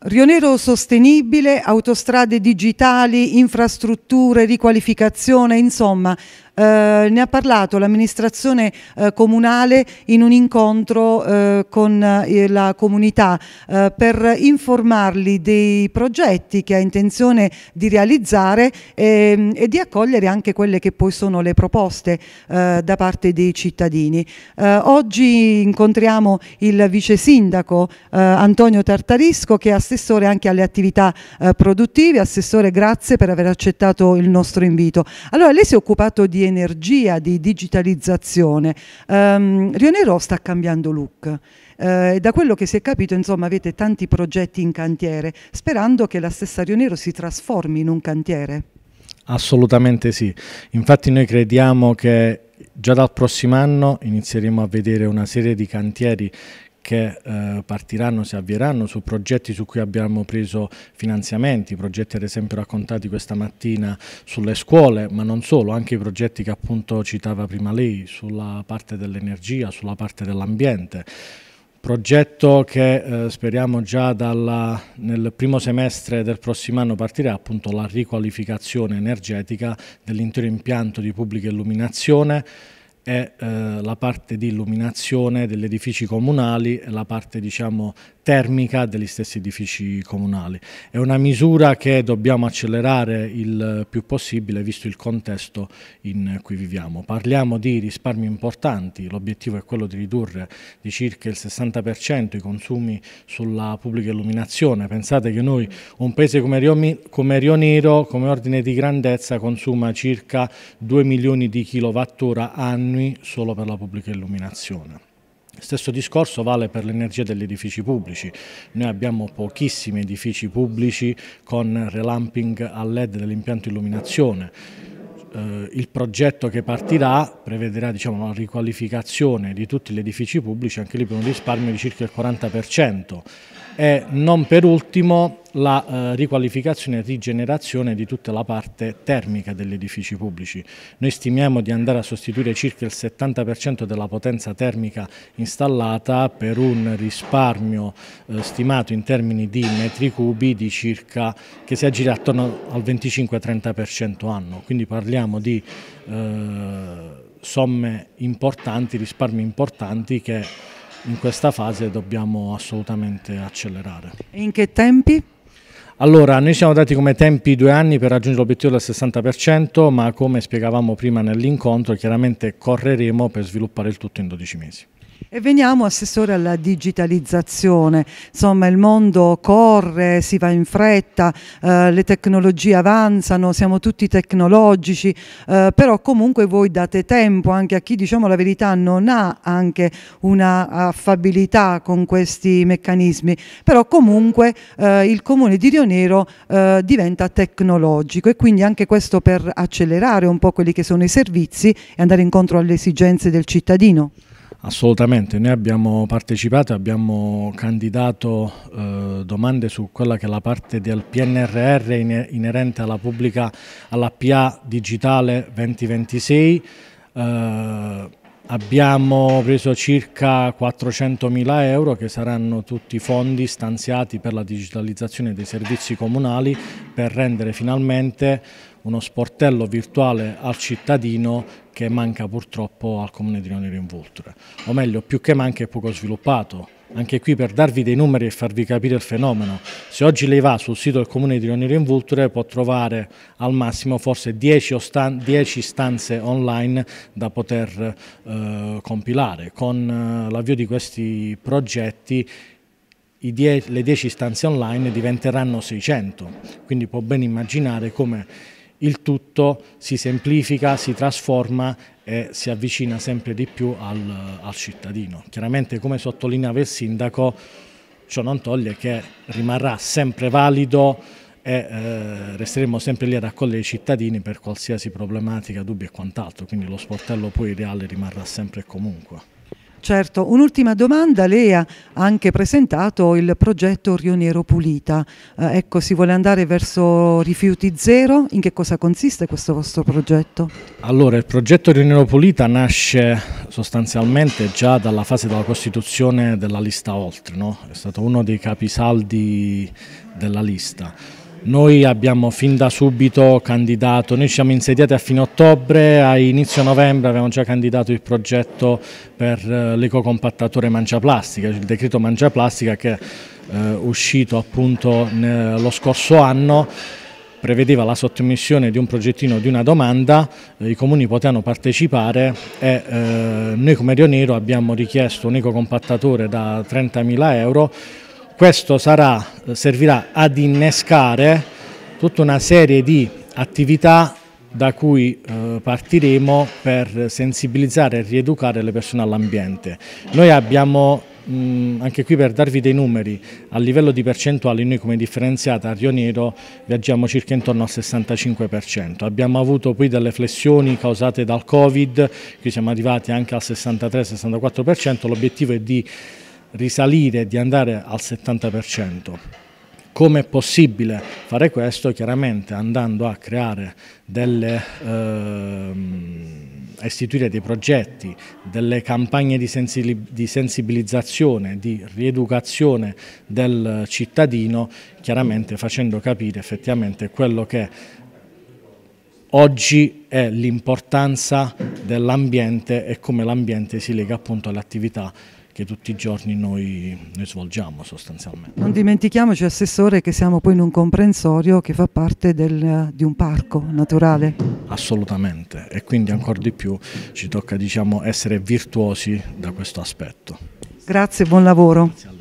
Rionero sostenibile, autostrade digitali, infrastrutture, riqualificazione, insomma eh, ne ha parlato l'amministrazione eh, comunale in un incontro eh, con eh, la comunità eh, per informarli dei progetti che ha intenzione di realizzare ehm, e di accogliere anche quelle che poi sono le proposte eh, da parte dei cittadini. oggi incontriamo il vice sindaco Antonio Tartarisco che è assessore anche alle attività produttive. Assessore grazie per aver accettato il nostro invito. Allora lei si è occupato di energia, di digitalizzazione. Um, ehm, Rio Nero sta cambiando look. Eh, da quello che si è capito, insomma, avete tanti progetti in cantiere, sperando che la stessa Rio Nero si trasformi in un cantiere. Assolutamente sì. Infatti noi crediamo che già dal prossimo anno inizieremo a vedere una serie di cantieri che eh, partiranno, si avvieranno su progetti su cui abbiamo preso finanziamenti, progetti ad esempio raccontati questa mattina sulle scuole, ma non solo, anche i progetti che appunto citava prima lei sulla parte dell'energia, sulla parte dell'ambiente. Progetto che eh, speriamo già dalla, nel primo semestre del prossimo anno partirà appunto la riqualificazione energetica dell'intero impianto di pubblica illuminazione, è eh, la parte di illuminazione degli edifici comunali la parte diciamo, termica degli stessi edifici comunali. È una misura che dobbiamo accelerare il più possibile visto il contesto in cui viviamo. Parliamo di risparmi importanti, l'obiettivo è quello di ridurre di circa il 60% i consumi sulla pubblica illuminazione. Pensate che noi, un paese come Rio, come Rio Nero, come ordine di grandezza, consuma circa 2 milioni di kilowattora annui solo per la pubblica illuminazione. Stesso discorso vale per l'energia degli edifici pubblici. Noi abbiamo pochissimi edifici pubblici con relamping a LED dell'impianto illuminazione. Eh, il progetto che partirà prevederà diciamo, una riqualificazione di tutti gli edifici pubblici, anche lì per un risparmio di circa il 40% e non per ultimo la eh, riqualificazione e rigenerazione di tutta la parte termica degli edifici pubblici. Noi stimiamo di andare a sostituire circa il 70% della potenza termica installata per un risparmio eh, stimato in termini di metri cubi di circa che si aggira attorno al 25-30% anno, quindi parliamo di eh, somme importanti, risparmi importanti che in questa fase dobbiamo assolutamente accelerare. in che tempi? Allora, noi siamo dati come tempi due anni per raggiungere l'obiettivo del 60%, ma come spiegavamo prima nell'incontro, chiaramente correremo per sviluppare il tutto in 12 mesi. E veniamo assessore alla digitalizzazione, insomma il mondo corre, si va in fretta, eh, le tecnologie avanzano, siamo tutti tecnologici, eh, però comunque voi date tempo anche a chi diciamo la verità non ha anche una affabilità con questi meccanismi, però comunque eh, il comune di Rionero eh, diventa tecnologico e quindi anche questo per accelerare un po' quelli che sono i servizi e andare incontro alle esigenze del cittadino. Assolutamente, noi abbiamo partecipato, abbiamo candidato eh, domande su quella che è la parte del PNRR inerente alla pubblica, alla PA digitale 2026. Eh, Abbiamo preso circa 400.000 euro che saranno tutti fondi stanziati per la digitalizzazione dei servizi comunali per rendere finalmente uno sportello virtuale al cittadino che manca purtroppo al comune di Noniro in Vulture, o meglio più che manca è poco sviluppato. Anche qui per darvi dei numeri e farvi capire il fenomeno, se oggi lei va sul sito del comune di Rionero in Vulture può trovare al massimo forse 10, stan 10 stanze online da poter eh, compilare. Con eh, l'avvio di questi progetti die le 10 stanze online diventeranno 600, quindi può ben immaginare come il tutto si semplifica, si trasforma e si avvicina sempre di più al, al cittadino. Chiaramente come sottolineava il sindaco ciò non toglie che rimarrà sempre valido e eh, resteremo sempre lì ad accogliere i cittadini per qualsiasi problematica, dubbi e quant'altro, quindi lo sportello poi reale rimarrà sempre e comunque. Certo, un'ultima domanda, lei ha anche presentato il progetto Rio Nero Pulita, eh, ecco si vuole andare verso rifiuti zero, in che cosa consiste questo vostro progetto? Allora il progetto Rio Nero Pulita nasce sostanzialmente già dalla fase della costituzione della lista oltre, no? è stato uno dei capisaldi della lista. Noi abbiamo fin da subito candidato, noi ci siamo insediati a fine ottobre, a inizio novembre abbiamo già candidato il progetto per eh, l'ecocompattatore Mancia Plastica, il decreto Mancia Plastica che è eh, uscito appunto lo scorso anno prevedeva la sottomissione di un progettino di una domanda, eh, i comuni potevano partecipare e noi come Rio Nero abbiamo richiesto un ecocompattatore da 30.000 euro questo sarà, servirà ad innescare tutta una serie di attività da cui eh, partiremo per sensibilizzare e rieducare le persone all'ambiente. Noi abbiamo mm, anche qui per darvi dei numeri, a livello di percentuali noi come differenziata a Rio Nero viaggiamo circa intorno al 65%, abbiamo avuto poi delle flessioni causate dal Covid, qui siamo arrivati anche al 63-64%, l'obiettivo è di risalire, di andare al 70%. Come è possibile fare questo? Chiaramente andando a creare delle... Ehm, a istituire dei progetti, delle campagne di, sensibilizzazione, di rieducazione del cittadino, chiaramente facendo capire effettivamente quello che oggi è l'importanza dell'ambiente e come l'ambiente si lega appunto alle attività che tutti i giorni noi, noi svolgiamo sostanzialmente. Non dimentichiamoci Assessore che siamo poi in un comprensorio che fa parte del, di un parco naturale. Assolutamente e quindi ancora di più ci tocca diciamo, essere virtuosi da questo aspetto. Grazie, buon lavoro. Grazie